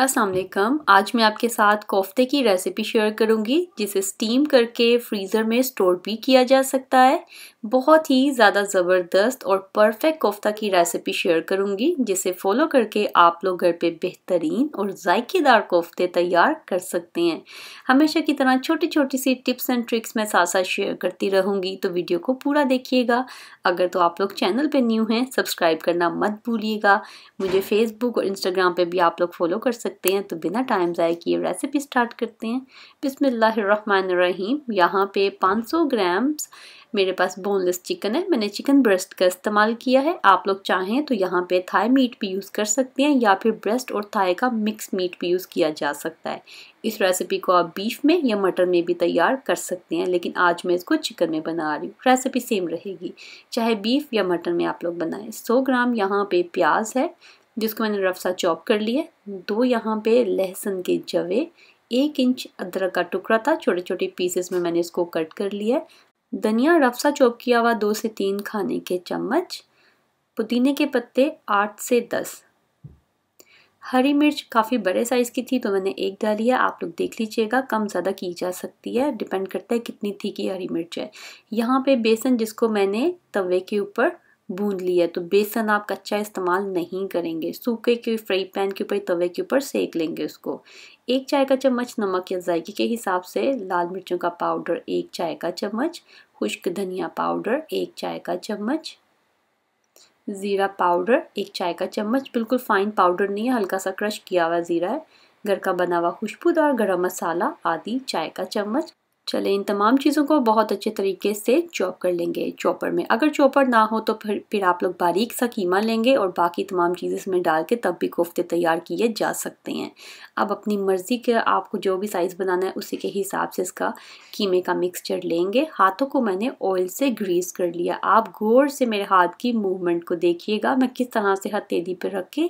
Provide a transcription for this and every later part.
असलम आज मैं आपके साथ कोफ्ते की रेसिपी शेयर करूंगी जिसे स्टीम करके फ्रीज़र में स्टोर भी किया जा सकता है बहुत ही ज़्यादा ज़बरदस्त और परफेक्ट कोफ्ता की रेसिपी शेयर करूँगी जिसे फॉलो करके आप लोग घर पे बेहतरीन और ज़ायकेदार कोफ्ते तैयार कर सकते हैं हमेशा की तरह छोटी छोटी सी टिप्स एंड ट्रिक्स मैं साथ साथ शेयर करती रहूँगी तो वीडियो को पूरा देखिएगा अगर तो आप लोग चैनल पर न्यू हैं सब्सक्राइब करना मत भूलिएगा मुझे फेसबुक और इंस्टाग्राम पर भी आप लोग फॉलो कर सकते हैं तो बिना टाइम ज़ाय किए रेसिपी स्टार्ट करते हैं बिसमीम यहाँ पे सौ ग्राम्स मेरे पास बोनलेस चिकन है मैंने चिकन ब्रेस्ट का इस्तेमाल किया है आप लोग चाहें तो यहाँ पे थाई मीट भी यूज़ कर सकते हैं या फिर ब्रेस्ट और थाई का मिक्स मीट भी यूज़ किया जा सकता है इस रेसिपी को आप बीफ में या मटन में भी तैयार कर सकते हैं लेकिन आज मैं इसको चिकन में बना रही हूँ रेसिपी सेम रहेगी चाहे बीफ या मटन में आप लोग बनाएं सौ ग्राम यहाँ पे प्याज है जिसको मैंने रफ सा चॉप कर लिया दो यहाँ पे लहसुन के जवे एक इंच अदरक का टुकड़ा था छोटे छोटे पीसेस में मैंने इसको कट कर लिया धनिया रफसा चौप किया हुआ दो से तीन खाने के चम्मच पुदीने के पत्ते आठ से दस हरी मिर्च काफ़ी बड़े साइज़ की थी तो मैंने एक डाली है आप लोग देख लीजिएगा कम ज़्यादा की जा सकती है डिपेंड करता है कितनी थी की हरी मिर्च है यहाँ पे बेसन जिसको मैंने तवे के ऊपर भून लिया तो बेसन आप कच्चा इस्तेमाल नहीं करेंगे सूखे के फ्राई पैन के ऊपर तवे के ऊपर सेक लेंगे उसको एक चाय का चम्मच नमक या जायके के हिसाब से लाल मिर्चों का पाउडर एक चाय का चम्मच खुश्क धनिया पाउडर एक चाय का चम्मच ज़ीरा पाउडर एक चाय का चम्मच बिल्कुल फ़ाइन पाउडर नहीं है हल्का सा क्रश किया हुआ ज़ीरा है घर का बना हुआ खुशबूदार गरम मसाला आदि चाय का चम्मच चले इन तमाम चीज़ों को बहुत अच्छे तरीके से चॉप कर लेंगे चॉपर में अगर चॉपर ना हो तो फिर फिर आप लोग बारीक सा कीमा लेंगे और बाकी तमाम चीज़ें इसमें डाल के तब भी कोफ्ते तैयार किए जा सकते हैं अब अपनी मर्ज़ी के आपको जो भी साइज़ बनाना है उसी के हिसाब से इसका कीमे का मिक्सचर लेंगे हाथों को मैंने ऑयल से ग्रीस कर लिया आप गौर से मेरे हाथ की मूवमेंट को देखिएगा मैं किस तरह से हथेली पर रख के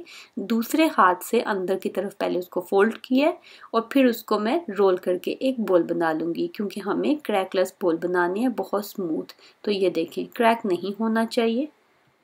दूसरे हाथ से अंदर की तरफ पहले उसको फोल्ड किया और फिर उसको मैं रोल करके एक बॉल बना लूँगी क्योंकि हमें क्रैकलेस पोल बनानी है बहुत स्मूथ तो ये देखें क्रैक नहीं होना चाहिए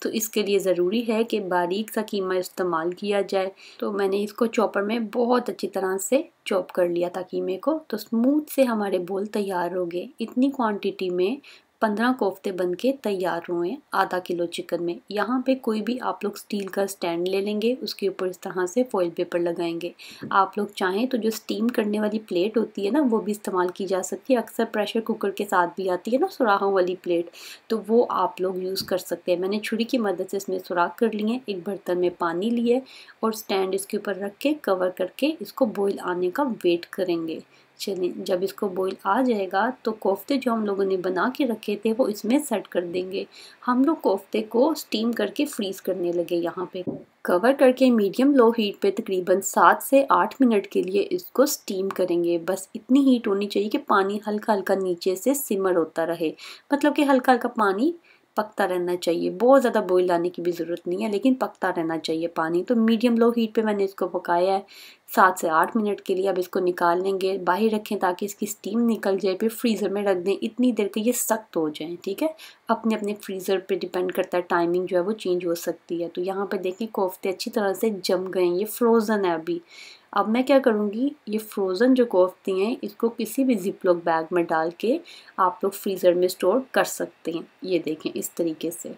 तो इसके लिए ज़रूरी है कि बारीक सा कीमा इस्तेमाल किया जाए तो मैंने इसको चॉपर में बहुत अच्छी तरह से चॉप कर लिया था कीमे को तो स्मूथ से हमारे बोल तैयार हो गए इतनी क्वांटिटी में पंद्रह कोफ्ते बन के तैयार हुए आधा किलो चिकन में यहाँ पे कोई भी आप लोग स्टील का स्टैंड ले लेंगे उसके ऊपर इस तरह से फॉइल पेपर लगाएंगे आप लोग चाहें तो जो स्टीम करने वाली प्लेट होती है ना वो भी इस्तेमाल की जा सकती है अक्सर प्रेशर कुकर के साथ भी आती है ना सुराखों वाली प्लेट तो वो आप लोग यूज़ कर सकते हैं मैंने छुरी की मदद से इसमें सुराख कर लिए एक बर्तन में पानी लिए और स्टैंड इसके ऊपर रख के कवर करके इसको बॉयल आने का वेट करेंगे चलें जब इसको बॉईल आ जाएगा तो कोफ्ते जो हम लोगों ने बना के रखे थे वो इसमें सेट कर देंगे हम लोग कोफ्ते को स्टीम करके फ्रीज़ करने लगे यहाँ पे कवर करके मीडियम लो हीट पे तकरीबन सात से आठ मिनट के लिए इसको स्टीम करेंगे बस इतनी हीट होनी चाहिए कि पानी हल्का हल्का नीचे से सिमर होता रहे मतलब कि हल्का हल्का पानी पकता रहना चाहिए बहुत ज़्यादा बॉयल लाने की भी ज़रूरत नहीं है लेकिन पकता रहना चाहिए पानी तो मीडियम लो हीट पे मैंने इसको पकाया है सात से आठ मिनट के लिए अब इसको निकाल लेंगे बाहर रखें ताकि इसकी स्टीम निकल जाए फिर फ्रीज़र में रख दें इतनी देर के ये सख्त हो जाए ठीक है अपने अपने फ्रीज़र पर डिपेंड करता है टाइमिंग जो है वो चेंज हो सकती है तो यहाँ पर देखें कोफ्ते अच्छी तरह से जम गए ये फ्रोज़न है अभी अब मैं क्या करूँगी ये फ्रोज़न जो कोफ्ती हैं इसको किसी भी जिपलॉक बैग में डाल के आप लोग फ्रीज़र में स्टोर कर सकते हैं ये देखें इस तरीके से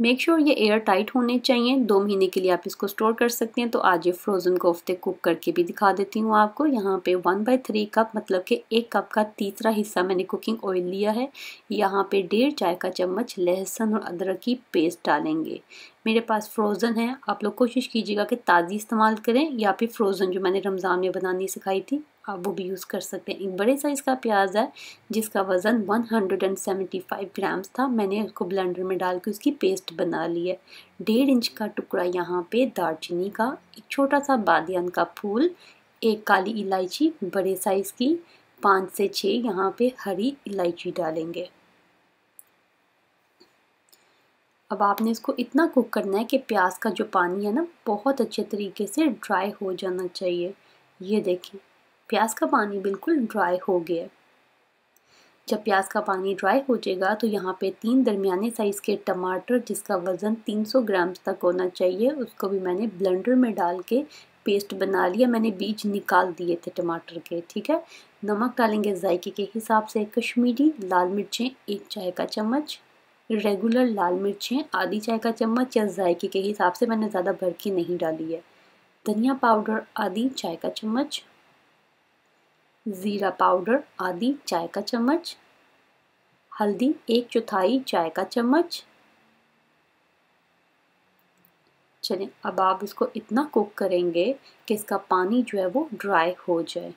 मेक श्योर sure ये एयर टाइट होने चाहिए दो महीने के लिए आप इसको स्टोर कर सकते हैं तो आज ये फ्रोज़न कोफ्ते कुक करके भी दिखा देती हूँ आपको यहाँ पे वन बाई थ्री कप मतलब कि एक कप का तीसरा हिस्सा मैंने कुकिंग ऑयल लिया है यहाँ पे डेढ़ चाय का चम्मच लहसुन और अदरक की पेस्ट डालेंगे मेरे पास फ्रोज़न है आप लोग कोशिश कीजिएगा कि ताज़ी इस्तेमाल करें या फिर फ्रोज़न जो मैंने रमज़ान में बनानी सिखाई थी आप वो भी यूज़ कर सकते हैं एक बड़े साइज़ का प्याज है जिसका वज़न 175 ग्राम्स था मैंने उसको ब्लेंडर में डाल के उसकी पेस्ट बना ली है डेढ़ इंच का टुकड़ा यहाँ पे दालचीनी का एक छोटा सा बादियान का फूल एक काली इलायची बड़े साइज़ की पाँच से छः यहाँ पे हरी इलायची डालेंगे अब आपने इसको इतना कुक करना है कि प्याज का जो पानी है ना बहुत अच्छे तरीके से ड्राई हो जाना चाहिए ये देखिए प्याज का पानी बिल्कुल ड्राई हो गया जब प्याज का पानी ड्राई हो जाएगा तो यहाँ पे तीन दरमियाने साइज़ के टमाटर जिसका वज़न 300 ग्राम तक होना चाहिए उसको भी मैंने ब्लेंडर में डाल के पेस्ट बना लिया मैंने बीज निकाल दिए थे टमाटर के ठीक है नमक डालेंगे जायके के हिसाब से कश्मीरी लाल मिर्चें एक चाय का चम्मच रेगुलर लाल मिर्चें आधी चाय का चम्मच या जायके के हिसाब से मैंने ज़्यादा भर के नहीं डाली है धनिया पाउडर आधी चाय का चम्मच ज़ीरा पाउडर आदि चाय का चम्मच हल्दी एक चौथाई चाय का चम्मच चलें अब आप इसको इतना कुक करेंगे कि इसका पानी जो है वो ड्राई हो जाए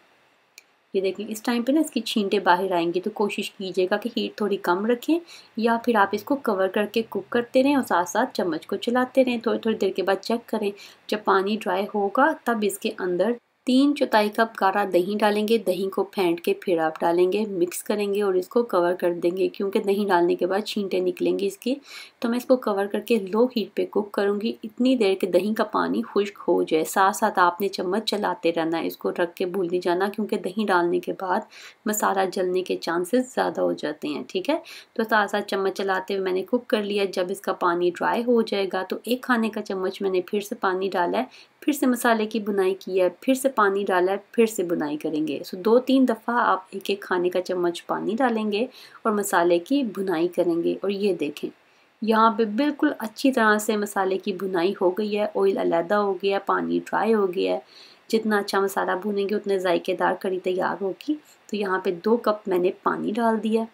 ये देखें इस टाइम पे ना इसकी छींटे बाहर आएंगी तो कोशिश कीजिएगा कि हीट थोड़ी कम रखें या फिर आप इसको कवर करके कुक करते रहें और साथ साथ चम्मच को चलाते रहें थोड़ी थोड़ी देर के बाद चेक करें जब पानी ड्राई होगा तब इसके अंदर तीन चौथाई कप गाढ़ा दही डालेंगे दही को फेंट के फिर आप डालेंगे मिक्स करेंगे और इसको कवर कर देंगे क्योंकि दही डालने के बाद छींटे निकलेंगे इसके तो मैं इसको कवर करके लो हीट पे कुक करूँगी इतनी देर के दही का पानी खुश्क हो जाए साथ साथ आपने चम्मच चलाते रहना इसको रख के भूल नहीं जाना क्योंकि दही डालने के बाद मसाला जलने के चांसेस ज़्यादा हो जाते हैं ठीक है तो साथ साथ चम्मच चलाते हुए मैंने कुक कर लिया जब इसका पानी ड्राई हो जाएगा तो एक खाने का चम्मच मैंने फिर से पानी डाला है फिर से मसाले की बुनाई की है फिर से पानी डाला है फिर से बुनाई करेंगे सो दो तीन दफ़ा आप एक एक खाने का चम्मच पानी डालेंगे और मसाले की बुनाई करेंगे और ये देखें यहाँ पे बिल्कुल अच्छी तरह से मसाले की बुनाई हो गई है ऑयल अलहदा हो गया पानी ड्राई हो गया है जितना अच्छा मसाला भुनेंगे उतने जायकेदार कड़ी तैयार होगी तो यहाँ पे दो कप मैंने पानी डाल दिया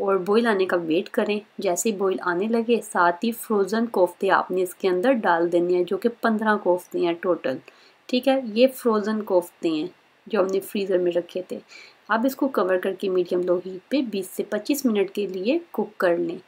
और बॉईल आने का वेट करें जैसे ही बॉईल आने लगे साथ ही फ्रोज़न कोफ्ते आपने इसके अंदर डाल देने हैं जो कि पंद्रह कोफ्ते हैं टोटल ठीक है ये फ्रोज़न कोफ्ते हैं जो हमने फ्रीज़र में रखे थे अब इसको कवर करके मीडियम लो हीट पे 20 से 25 मिनट के लिए कुक कर लें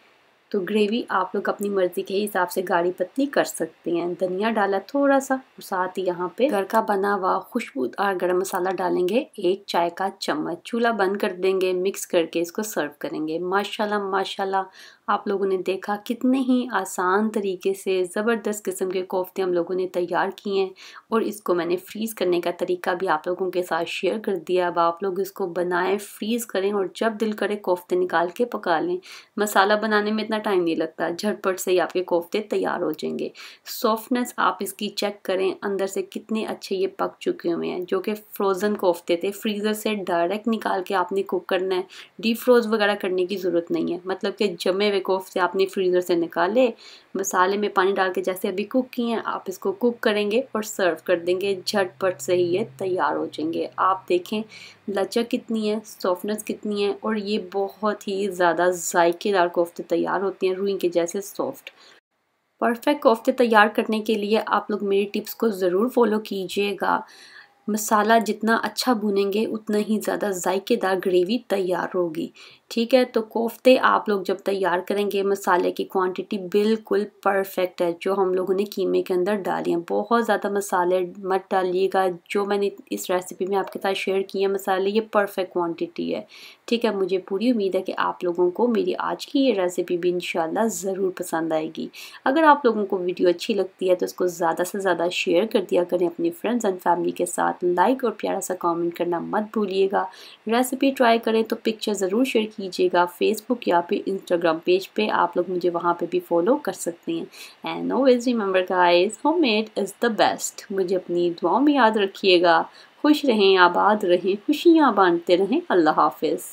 तो ग्रेवी आप लोग अपनी मर्ज़ी के हिसाब से गाढ़ी पतली कर सकते हैं धनिया डाला थोड़ा सा और साथ ही यहाँ पे घर का बना हुआ खुशबूदार गरम मसाला डालेंगे एक चाय का चम्मच चूल्हा बंद कर देंगे मिक्स करके इसको सर्व करेंगे माशाल्लाह माशाल्लाह आप लोगों ने देखा कितने ही आसान तरीके से ज़बरदस्त किस्म के कोफ्ते हम लोगों ने तैयार किए हैं और इसको मैंने फ्रीज़ करने का तरीका भी आप लोगों के साथ शेयर कर दिया अब आप लोग इसको बनाएं फ्रीज़ करें और जब दिल करे कोफ्ते निकाल के पका लें मसाला बनाने में इतना टाइम नहीं लगता झटपट से ही आपके कोफ्ते तैयार हो जाएंगे सॉफ्टनेस आप इसकी चेक करें अंदर से कितने अच्छे ये पक चुके हुए हैं जो कि फ्रोज़न कोफ्ते थे फ्रीज़र से डायरेक्ट निकाल के आपने कुक करना है डीप फ्रोज़ वगैरह करने की ज़रूरत नहीं है मतलब कि जमे हुए कोफ्ते आपने फ्रीज़र से निकाले मसाले में पानी डाल के जैसे अभी कुक किए हैं आप इसको कुक करेंगे और सर्व कर देंगे झटपट से ही ये तैयार हो जाएंगे आप देखें लचक कितनी है सॉफ्टनेस कितनी है और ये बहुत ही ज़्यादा जायकेदार कोफ्ते तैयार होती हैं रुई के जैसे सॉफ्ट परफेक्ट कोफ्ते तैयार करने के लिए आप लोग मेरी टिप्स को ज़रूर फॉलो कीजिएगा मसाला जितना अच्छा भुनेंगे उतना ही ज़्यादा जायकेदार ग्रेवी तैयार होगी ठीक है तो कोफ्ते आप लोग जब तैयार करेंगे मसाले की क्वांटिटी बिल्कुल परफेक्ट है जो हम लोगों ने कीमे के अंदर डाली है बहुत ज़्यादा मसाले मत डालिएगा जो मैंने इस रेसिपी में आपके साथ शेयर किए मसाले ये परफेक्ट क्वांटिटी है ठीक है मुझे पूरी उम्मीद है कि आप लोगों को मेरी आज की ये रेसिपी भी इन ज़रूर पसंद आएगी अगर आप लोगों को वीडियो अच्छी लगती है तो उसको ज़्यादा से ज़्यादा शेयर कर दिया करें अपने फ्रेंड्स एंड फैमिली के साथ साथ लाइक और प्यारा सा कमेंट करना मत भूलिएगा रेसिपी ट्राई करें तो पिक्चर ज़रूर शेयर कीजिएगा फेसबुक या फिर इंस्टाग्राम पेज पे आप लोग मुझे वहाँ पे भी फॉलो कर सकते हैं and always remember guys homemade is the best मुझे अपनी दुआओं में याद रखिएगा खुश रहें आबाद रहें खुशियाँ बांटते रहें अल्लाह हाफिज़